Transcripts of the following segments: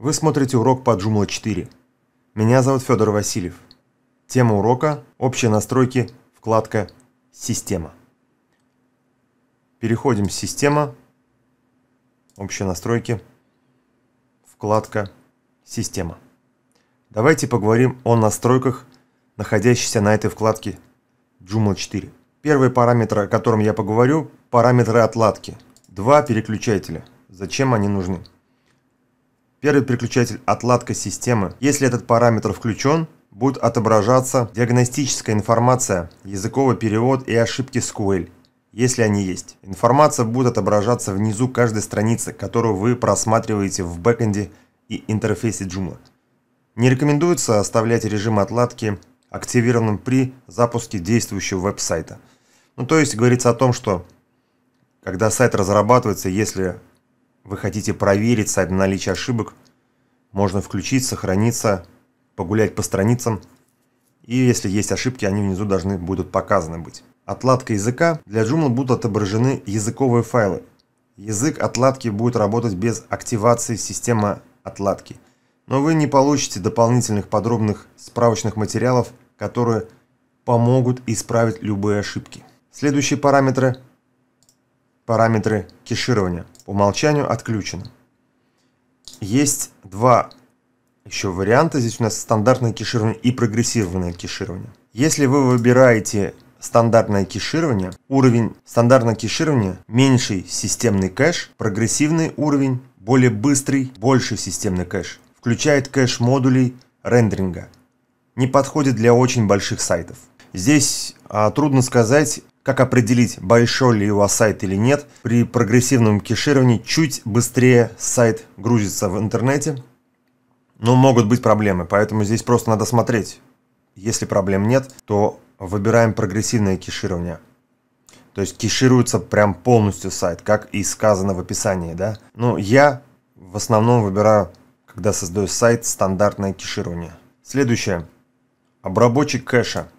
Вы смотрите урок по Joomla 4. Меня зовут Федор Васильев. Тема урока – общие настройки, вкладка «Система». Переходим в «Система», общие настройки, вкладка «Система». Давайте поговорим о настройках, находящихся на этой вкладке Joomla 4. Первый параметр, о котором я поговорю – параметры отладки. Два переключателя. Зачем они нужны? Первый переключатель отладка системы. Если этот параметр включен, будет отображаться диагностическая информация, языковый перевод и ошибки SQL, если они есть. Информация будет отображаться внизу каждой страницы, которую вы просматриваете в бэкэнде и интерфейсе Joomla. Не рекомендуется оставлять режим отладки активированным при запуске действующего веб-сайта. Ну, то есть говорится о том, что когда сайт разрабатывается, если вы хотите проверить сайт на наличие ошибок. Можно включить, сохраниться, погулять по страницам. И если есть ошибки, они внизу должны будут показаны быть. Отладка языка. Для Joomla будут отображены языковые файлы. Язык отладки будет работать без активации системы отладки. Но вы не получите дополнительных подробных справочных материалов, которые помогут исправить любые ошибки. Следующие параметры – параметры кеширования по умолчанию отключено. Есть два еще варианта. Здесь у нас стандартное кеширование и прогрессированное кеширование. Если вы выбираете стандартное кеширование, уровень стандартного кеширования меньший системный кэш, прогрессивный уровень более быстрый, больше системный кэш. Включает кэш модулей рендеринга. Не подходит для очень больших сайтов. Здесь а, трудно сказать, как определить, большой ли у вас сайт или нет? При прогрессивном кешировании чуть быстрее сайт грузится в интернете, но могут быть проблемы, поэтому здесь просто надо смотреть. Если проблем нет, то выбираем прогрессивное кеширование. То есть кешируется прям полностью сайт, как и сказано в описании, да? Ну, я в основном выбираю, когда создаю сайт, стандартное кеширование. Следующее. Обработчик кэша –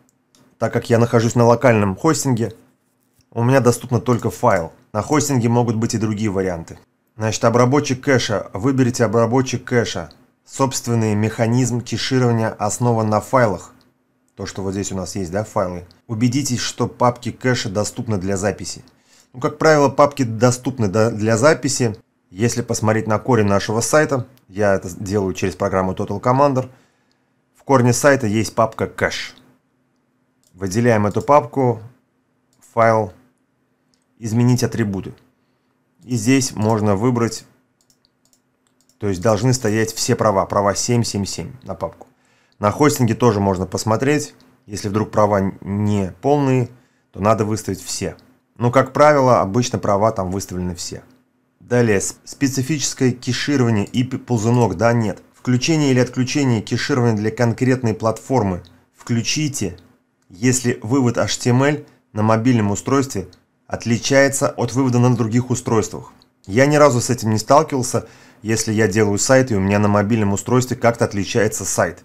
так как я нахожусь на локальном хостинге, у меня доступно только файл. На хостинге могут быть и другие варианты. Значит, обработчик кэша. Выберите обработчик кэша. Собственный механизм кеширования основан на файлах. То, что вот здесь у нас есть, да, файлы. Убедитесь, что папки кэша доступны для записи. Ну, как правило, папки доступны для записи. Если посмотреть на корень нашего сайта, я это делаю через программу Total Commander, в корне сайта есть папка кэш. Выделяем эту папку, файл, изменить атрибуты. И здесь можно выбрать, то есть должны стоять все права, права 777 на папку. На хостинге тоже можно посмотреть, если вдруг права не полные, то надо выставить все. Но, как правило, обычно права там выставлены все. Далее, специфическое кеширование и ползунок, да, нет. Включение или отключение кеширования для конкретной платформы. Включите если вывод HTML на мобильном устройстве отличается от вывода на других устройствах. Я ни разу с этим не сталкивался, если я делаю сайт и у меня на мобильном устройстве как-то отличается сайт.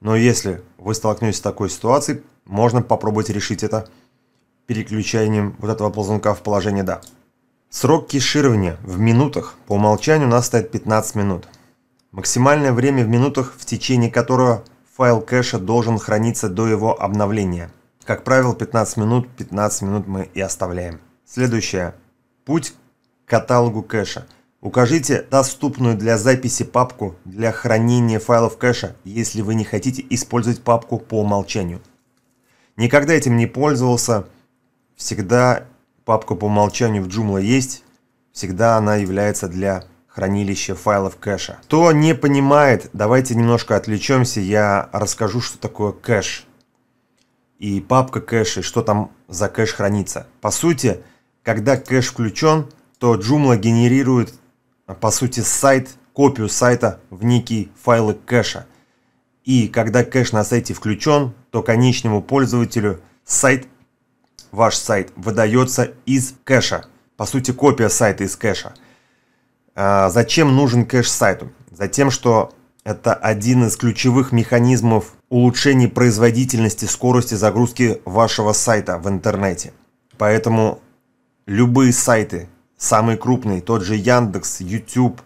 Но если вы столкнетесь с такой ситуацией, можно попробовать решить это переключением вот этого ползунка в положение «Да». Срок кеширования в минутах. По умолчанию у нас стоит 15 минут. Максимальное время в минутах, в течение которого файл кэша должен храниться до его обновления. Как правило, 15 минут, 15 минут мы и оставляем. Следующее. Путь к каталогу кэша. Укажите доступную для записи папку для хранения файлов кэша, если вы не хотите использовать папку по умолчанию. Никогда этим не пользовался. Всегда папка по умолчанию в Joomla есть. Всегда она является для хранилище файлов кэша. Кто не понимает, давайте немножко отвлечемся, я расскажу, что такое кэш и папка кэша, и что там за кэш хранится. По сути, когда кэш включен, то Joomla генерирует, э, по сути, сайт, копию сайта в некие файлы кэша. И когда кэш на сайте включен, то конечному пользователю сайт, ваш сайт, выдается из кэша. По сути, копия сайта из кэша – а, зачем нужен кэш сайту? Затем, что это один из ключевых механизмов улучшения производительности, скорости загрузки вашего сайта в интернете. Поэтому любые сайты, самые крупные, тот же Яндекс, YouTube,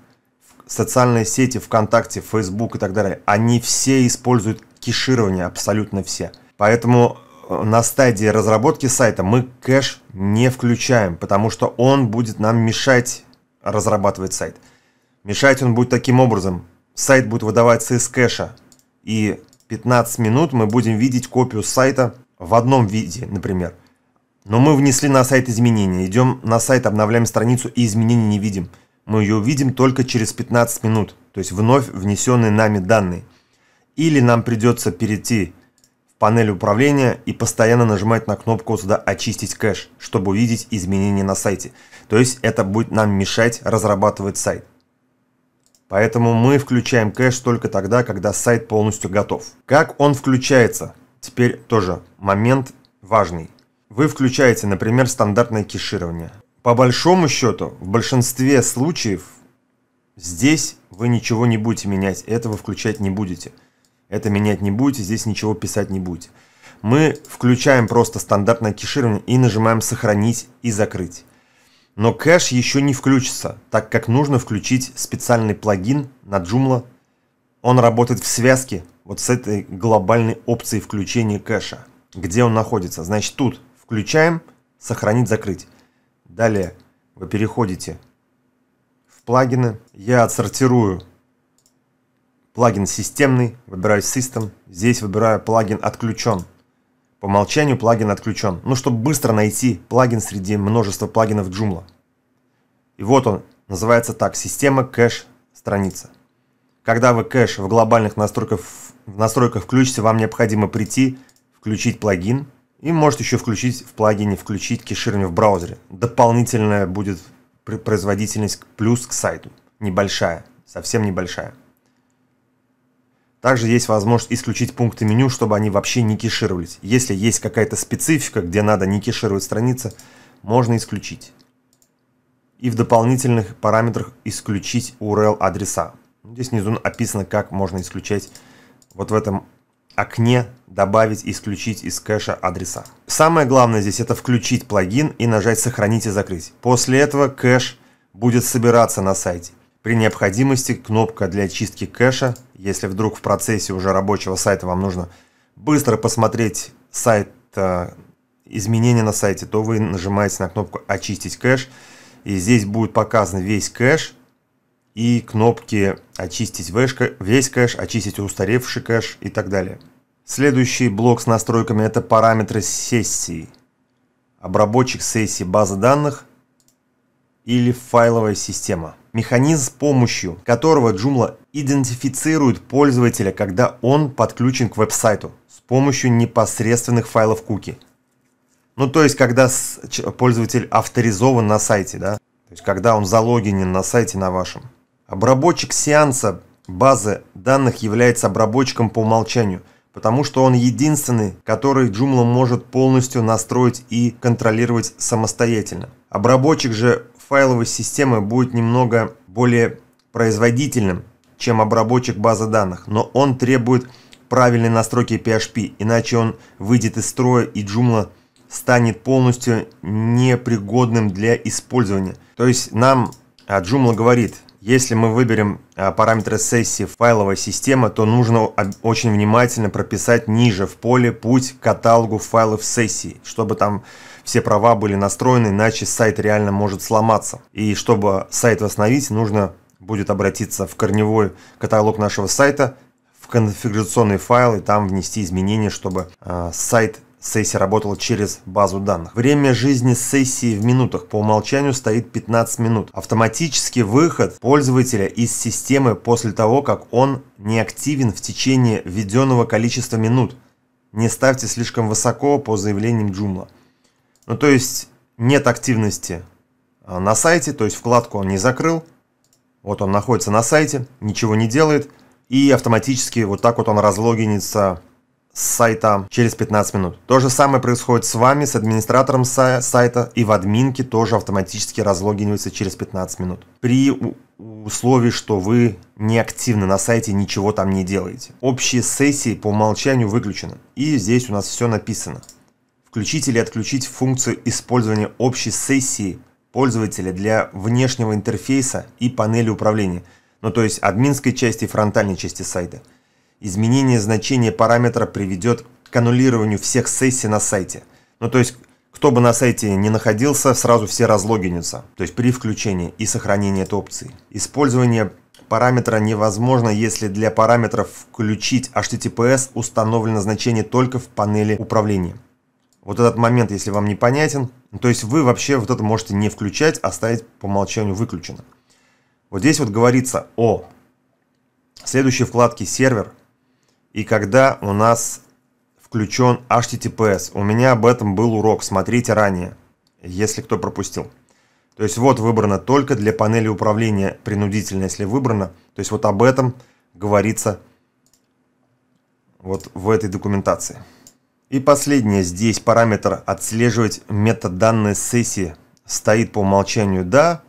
социальные сети, ВКонтакте, Facebook и так далее, они все используют кеширование, абсолютно все. Поэтому э, на стадии разработки сайта мы кэш не включаем, потому что он будет нам мешать разрабатывает сайт. Мешать он будет таким образом. Сайт будет выдаваться из кэша. И 15 минут мы будем видеть копию сайта в одном виде, например. Но мы внесли на сайт изменения. Идем на сайт, обновляем страницу и изменений не видим. Мы ее увидим только через 15 минут. То есть вновь внесенные нами данные. Или нам придется перейти панель управления и постоянно нажимать на кнопку сюда «Очистить кэш», чтобы увидеть изменения на сайте. То есть это будет нам мешать разрабатывать сайт. Поэтому мы включаем кэш только тогда, когда сайт полностью готов. Как он включается? Теперь тоже момент важный. Вы включаете, например, стандартное кеширование. По большому счету, в большинстве случаев здесь вы ничего не будете менять, этого включать не будете. Это менять не будете, здесь ничего писать не будете. Мы включаем просто стандартное кеширование и нажимаем «Сохранить» и «Закрыть». Но кэш еще не включится, так как нужно включить специальный плагин на Joomla. Он работает в связке вот с этой глобальной опцией включения кэша. Где он находится? Значит, тут включаем «Сохранить», «Закрыть». Далее вы переходите в плагины. Я отсортирую Плагин системный, выбираю System. Здесь выбираю плагин отключен. По умолчанию плагин отключен. Ну, чтобы быстро найти плагин среди множества плагинов Joomla. И вот он, называется так, система кэш страница. Когда вы кэш в глобальных настройках, в настройках включите, вам необходимо прийти, включить плагин, и может еще включить в плагине, включить кеширование в браузере. Дополнительная будет производительность плюс к сайту. Небольшая, совсем небольшая. Также есть возможность исключить пункты меню, чтобы они вообще не кешировались. Если есть какая-то специфика, где надо не кешировать страницы, можно исключить. И в дополнительных параметрах исключить URL адреса. Здесь внизу описано, как можно исключать вот в этом окне добавить, исключить из кэша адреса. Самое главное здесь это включить плагин и нажать сохранить и закрыть. После этого кэш будет собираться на сайте. При необходимости кнопка для чистки кэша, если вдруг в процессе уже рабочего сайта вам нужно быстро посмотреть сайт, э, изменения на сайте, то вы нажимаете на кнопку «Очистить кэш», и здесь будет показан весь кэш, и кнопки «Очистить весь кэш», «Очистить устаревший кэш» и так далее. Следующий блок с настройками – это параметры сессии. Обработчик сессии базы данных – или файловая система. Механизм, с помощью которого Joomla идентифицирует пользователя, когда он подключен к веб-сайту с помощью непосредственных файлов куки. Ну, то есть, когда пользователь авторизован на сайте, да? То есть, когда он залогинен на сайте на вашем. Обработчик сеанса базы данных является обработчиком по умолчанию, потому что он единственный, который Joomla может полностью настроить и контролировать самостоятельно. Обработчик же файловой системы будет немного более производительным, чем обработчик базы данных, но он требует правильной настройки PHP, иначе он выйдет из строя и Joomla станет полностью непригодным для использования. То есть нам а, Joomla говорит, если мы выберем а, параметры сессии файловая система, то нужно очень внимательно прописать ниже в поле путь к каталогу файлов сессии, чтобы там все права были настроены, иначе сайт реально может сломаться. И чтобы сайт восстановить, нужно будет обратиться в корневой каталог нашего сайта, в конфигурационный файл и там внести изменения, чтобы э, сайт сессия работал через базу данных. Время жизни сессии в минутах по умолчанию стоит 15 минут. Автоматический выход пользователя из системы после того, как он не активен в течение введенного количества минут. Не ставьте слишком высоко по заявлениям Joomla. Ну, то есть нет активности а, на сайте, то есть вкладку он не закрыл. Вот он находится на сайте, ничего не делает. И автоматически вот так вот он разлогинится с сайта через 15 минут. То же самое происходит с вами, с администратором сайта и в админке тоже автоматически разлогинивается через 15 минут. При условии, что вы не активны на сайте, ничего там не делаете. Общие сессии по умолчанию выключены. И здесь у нас все написано включить или отключить функцию использования общей сессии пользователя для внешнего интерфейса и панели управления, ну то есть админской части и фронтальной части сайта. Изменение значения параметра приведет к аннулированию всех сессий на сайте. Ну то есть кто бы на сайте не находился, сразу все разлогинятся, то есть при включении и сохранении этой опции. Использование параметра невозможно, если для параметров «включить HTTPS» установлено значение только в панели управления вот этот момент, если вам непонятен, ну, то есть вы вообще вот это можете не включать, а оставить по умолчанию выключено. Вот здесь вот говорится о следующей вкладке «Сервер» и когда у нас включен HTTPS. У меня об этом был урок, смотрите ранее, если кто пропустил. То есть вот выбрано только для панели управления принудительно, если выбрано. То есть вот об этом говорится вот в этой документации. И последнее здесь параметр «Отслеживать метаданные сессии» стоит по умолчанию «Да».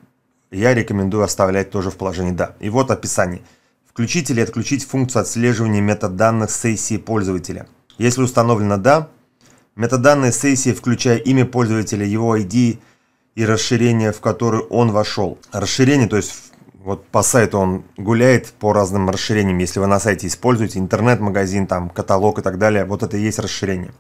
Я рекомендую оставлять тоже в положении «Да». И вот описание. Включить или отключить функцию отслеживания метаданных сессии пользователя. Если установлено «Да», метаданные сессии, включая имя пользователя, его ID и расширение, в которое он вошел. Расширение, то есть вот по сайту он гуляет по разным расширениям. Если вы на сайте используете интернет-магазин, там каталог и так далее, вот это и есть расширение.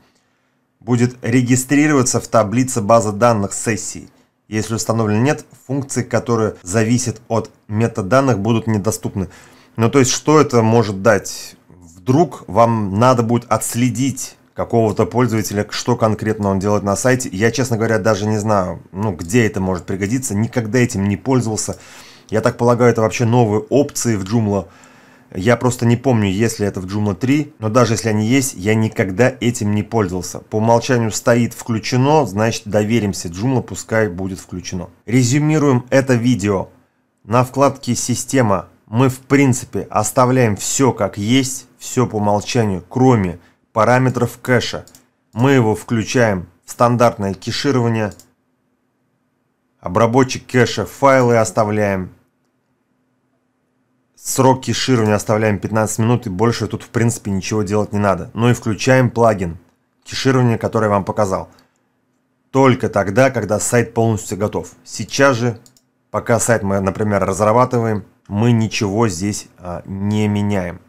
Будет регистрироваться в таблице базы данных сессий. Если установлено нет, функции, которые зависят от метаданных, будут недоступны. Ну то есть, что это может дать? Вдруг вам надо будет отследить какого-то пользователя, что конкретно он делает на сайте. Я, честно говоря, даже не знаю, ну, где это может пригодиться. Никогда этим не пользовался. Я так полагаю, это вообще новые опции в Joomla. Я просто не помню, есть ли это в Joomla 3, но даже если они есть, я никогда этим не пользовался. По умолчанию стоит включено, значит доверимся Joomla, пускай будет включено. Резюмируем это видео. На вкладке «Система» мы в принципе оставляем все как есть, все по умолчанию, кроме параметров кэша. Мы его включаем в стандартное кеширование, обработчик кэша, файлы оставляем, Срок кеширования оставляем 15 минут и больше тут в принципе ничего делать не надо. Ну и включаем плагин, кеширование, который я вам показал. Только тогда, когда сайт полностью готов. Сейчас же, пока сайт мы, например, разрабатываем, мы ничего здесь а, не меняем.